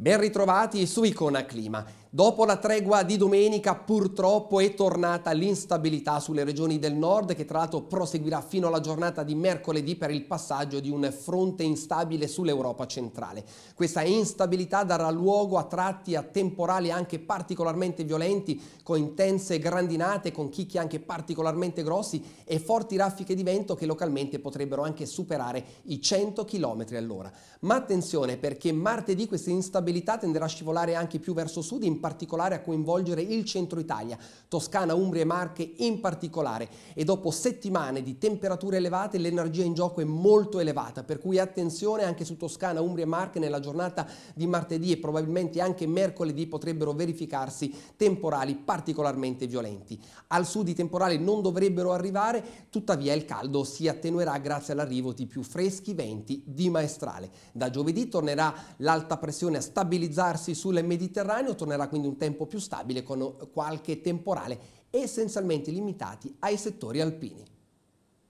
Ben ritrovati su Icona Clima. Dopo la tregua di domenica purtroppo è tornata l'instabilità sulle regioni del nord che tra l'altro proseguirà fino alla giornata di mercoledì per il passaggio di un fronte instabile sull'Europa centrale. Questa instabilità darà luogo a tratti a temporali anche particolarmente violenti con intense grandinate, con chicchi anche particolarmente grossi e forti raffiche di vento che localmente potrebbero anche superare i 100 km all'ora. Ma attenzione perché martedì questa instabilità tenderà a scivolare anche più verso sud in particolare a coinvolgere il centro Italia, Toscana, Umbria e Marche in particolare e dopo settimane di temperature elevate l'energia in gioco è molto elevata, per cui attenzione anche su Toscana, Umbria e Marche nella giornata di martedì e probabilmente anche mercoledì potrebbero verificarsi temporali particolarmente violenti. Al sud i temporali non dovrebbero arrivare, tuttavia il caldo si attenuerà grazie all'arrivo di più freschi venti di maestrale. Da giovedì tornerà l'alta pressione a stabilizzarsi sul Mediterraneo, tornerà quindi un tempo più stabile con qualche temporale, essenzialmente limitati ai settori alpini.